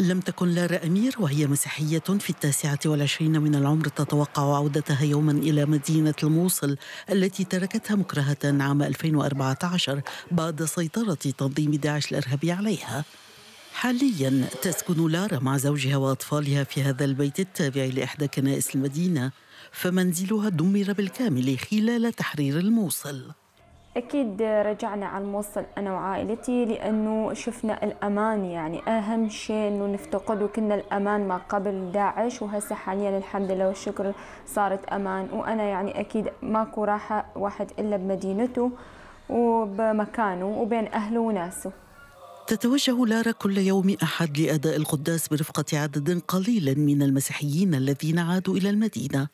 لم تكن لارا أمير وهي مسيحية في التاسعة والعشرين من العمر تتوقع عودتها يوما إلى مدينة الموصل التي تركتها مكرهة عام 2014 بعد سيطرة تنظيم داعش الإرهابي عليها حاليا تسكن لارا مع زوجها وأطفالها في هذا البيت التابع لإحدى كنائس المدينة فمنزلها دمر بالكامل خلال تحرير الموصل أكيد رجعنا على الموصل أنا وعائلتي لأنه شفنا الأمان يعني أهم شيء أنه نفتقده كنا الأمان ما قبل داعش وهسه حاليا الحمد لله والشكر صارت أمان وأنا يعني أكيد ماكو راحة واحد إلا بمدينته وبمكانه وبين أهله وناسه تتوجه لارا كل يوم أحد لأداء القداس برفقة عدد قليل من المسيحيين الذين عادوا إلى المدينة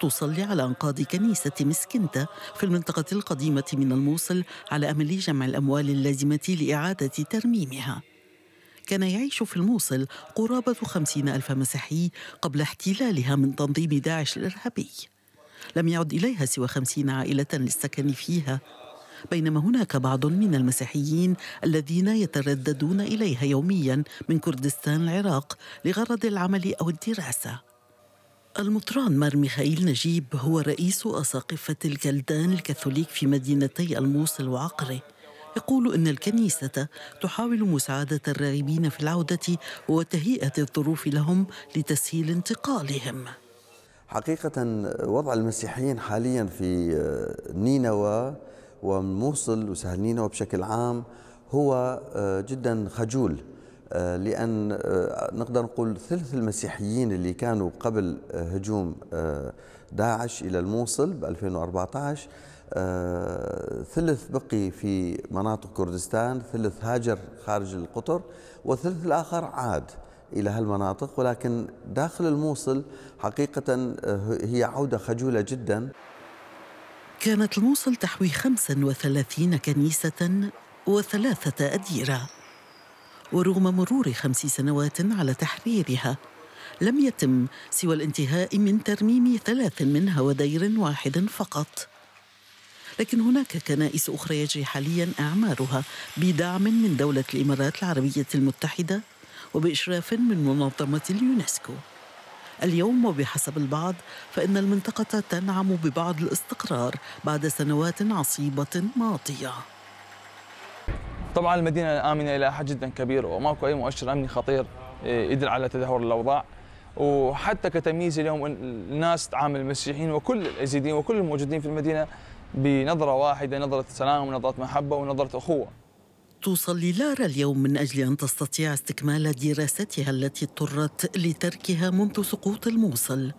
تصلي على أنقاض كنيسة مسكنتة في المنطقة القديمة من الموصل على أمل جمع الأموال اللازمة لإعادة ترميمها كان يعيش في الموصل قرابة خمسين ألف مسيحي قبل احتلالها من تنظيم داعش الإرهابي لم يعد إليها سوى خمسين عائلة للسكن فيها بينما هناك بعض من المسيحيين الذين يترددون إليها يوميا من كردستان العراق لغرض العمل أو الدراسة المطران مار ميخائيل نجيب هو رئيس أساقفة الكلدان الكاثوليك في مدينتي الموصل وعقرة يقول إن الكنيسة تحاول مساعدة الراغبين في العودة وتهيئة الظروف لهم لتسهيل انتقالهم حقيقة وضع المسيحيين حاليا في آه، نينوى وموصل وسهل نينوى بشكل عام هو آه، جدا خجول آه، لأن آه، نقدر نقول ثلث المسيحيين اللي كانوا قبل آه، هجوم داعش إلى الموصل ب 2014 ثلث بقي في مناطق كردستان ثلث هاجر خارج القطر والثلث الآخر عاد إلى هالمناطق ولكن داخل الموصل حقيقة هي عودة خجولة جدا كانت الموصل تحوي 35 كنيسة وثلاثة أديرة ورغم مرور خمس سنوات على تحريرها لم يتم سوى الانتهاء من ترميم ثلاث منها ودير واحد فقط لكن هناك كنائس أخرى يجري حاليا أعمارها بدعم من دولة الإمارات العربية المتحدة وبإشراف من منظمة اليونسكو اليوم وبحسب البعض فإن المنطقة تنعم ببعض الاستقرار بعد سنوات عصيبة ماضية طبعا المدينه امنه الى حد جدا كبير وماكو اي مؤشر امني خطير يدل على تدهور الاوضاع وحتى كتمييز اليوم الناس تعامل المسيحيين وكل الازيديين وكل الموجودين في المدينه بنظره واحده نظره سلام ونظره محبه ونظره اخوه تصلي لارا اليوم من أجل أن تستطيع استكمال دراستها التي اضطرت لتركها منذ سقوط الموصل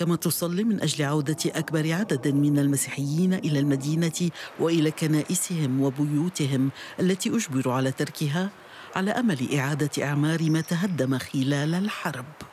كما تصلي من أجل عودة أكبر عدد من المسيحيين إلى المدينة وإلى كنائسهم وبيوتهم التي أجبروا على تركها على أمل إعادة إعمار ما تهدم خلال الحرب